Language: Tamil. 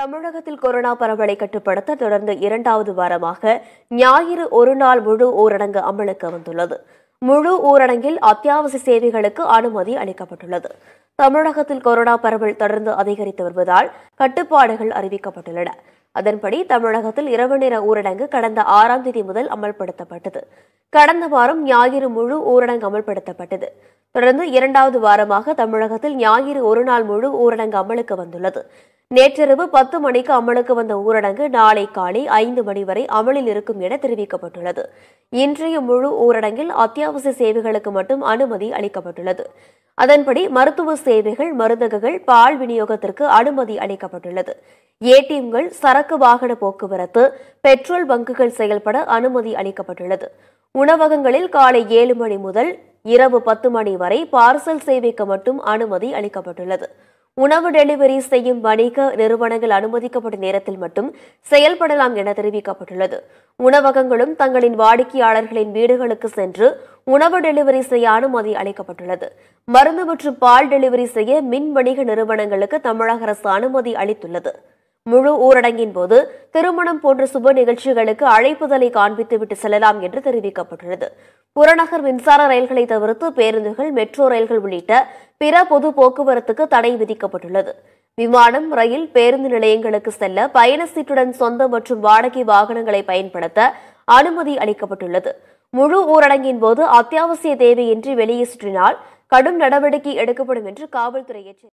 தமிழகத்தில் கொரோனா பரவலை கட்டுப்படுத்த தொடர்ந்து இரண்டாவது வாரமாக ஞாயிறு ஒரு நாள் முழு ஊரடங்கு அமலுக்கு வந்துள்ளது முழு ஊரடங்கில் அத்தியாவசிய சேவைகளுக்கு அனுமதி அளிக்கப்பட்டுள்ளது தமிழகத்தில் கொரோனா பரவல் தொடர்ந்து அதிகரித்து வருவதால் கட்டுப்பாடுகள் அறிவிக்கப்பட்டுள்ளன அதன்படி தமிழகத்தில் இரவு நேர ஊரடங்கு கடந்த ஆறாம் தேதி முதல் அமல்படுத்தப்பட்டது கடந்த வாரம் ஞாயிறு முழு ஊரடங்கு அமல்படுத்தப்பட்டது தொடர்ந்து இரண்டாவது வாரமாக தமிழகத்தில் ஞாயிறு ஒரு நாள் முழு ஊரடங்கு அமலுக்கு வந்துள்ளது நேற்றிரவு பத்து மணிக்கு அமலுக்கு வந்த ஊரடங்கு நாளை காலை ஐந்து மணி வரை அமலில் இருக்கும் என தெரிவிக்கப்பட்டுள்ளது இன்றைய முழு ஊரடங்கில் அத்தியாவசிய சேவைகளுக்கு மட்டும் அனுமதி அளிக்கப்பட்டுள்ளது அதன்படி மருத்துவ சேவைகள் மருந்தகங்கள் பால் விநியோகத்திற்கு அனுமதி அளிக்கப்பட்டுள்ளது ஏடிஎம்கள் சரக்கு வாகன போக்குவரத்து பெட்ரோல் பங்குகள் செயல்பட அனுமதி அளிக்கப்பட்டுள்ளது உணவகங்களில் காலை ஏழு மணி முதல் இரவு பத்து மணி வரை பார்சல் சேவைக்கு மட்டும் அனுமதி அளிக்கப்பட்டுள்ளது உணவு டெலிவரி செய்யும் வணிக நிறுவனங்கள் அனுமதிக்கப்பட்ட நேரத்தில் மட்டும் செயல்படலாம் என தெரிவிக்கப்பட்டுள்ளது உணவகங்களும் தங்களின் வாடிக்கையாளர்களின் வீடுகளுக்கு சென்று உணவு டெலிவரி செய்ய அனுமதி அளிக்கப்பட்டுள்ளது மருந்து மற்றும் பால் டெலிவரி செய்ய மின் வணிக நிறுவனங்களுக்கு தமிழக அரசு அனுமதி அளித்துள்ளது முழு ஊரடங்கின் போது திருமணம் போன்ற சுப நிகழ்ச்சிகளுக்கு அழைப்புதலை காண்பித்துவிட்டு செல்லலாம் என்று தெரிவிக்கப்பட்டுள்ளது புறநகர் மின்சார ரயில்களை தவிர்த்து பேருந்துகள் மெட்ரோ ரயில்கள் உள்ளிட்ட பிற பொது போக்குவரத்துக்கு தடை விதிக்கப்பட்டுள்ளது விமானம் ரயில் பேருந்து நிலையங்களுக்கு செல்ல பயண சீட்டுடன் சொந்த மற்றும் வாடகை வாகனங்களை பயன்படுத்த அனுமதி அளிக்கப்பட்டுள்ளது முழு ஊரடங்கின் போது அத்தியாவசிய தேவையின்றி வெளியே சுற்றினால் கடும் நடவடிக்கை எடுக்கப்படும் என்று காவல்துறை